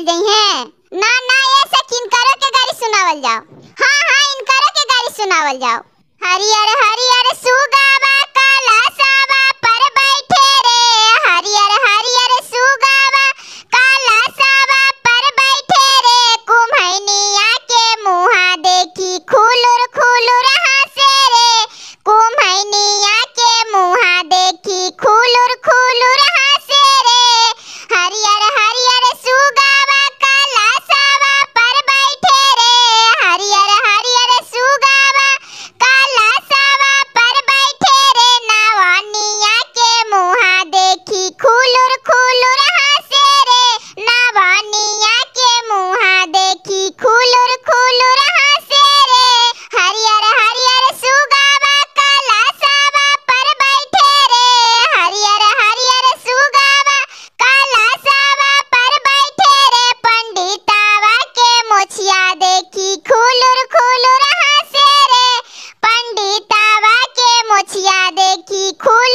निकल गई हैं ना ना ये सकीन करो के गाड़ी सुनावल जाओ हाँ हाँ इन करो के गाड़ी सुनावल जाओ हरी अरे cool